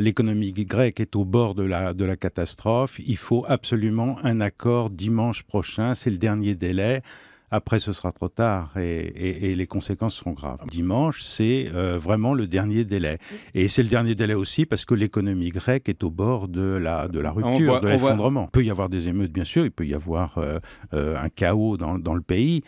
l'économie grecque est au bord de la, de la catastrophe. Il faut absolument un accord dimanche prochain, c'est le dernier délai. Après, ce sera trop tard et, et, les conséquences seront graves. Dimanche, c'est euh, vraiment le dernier délai. Et c'est le dernier délai aussi parce que l'économie grecque est au bord de la, de la rupture, de l'effondrement. Il peut y avoir des émeutes, bien sûr, il peut y avoir euh, euh, un chaos dans, dans le pays,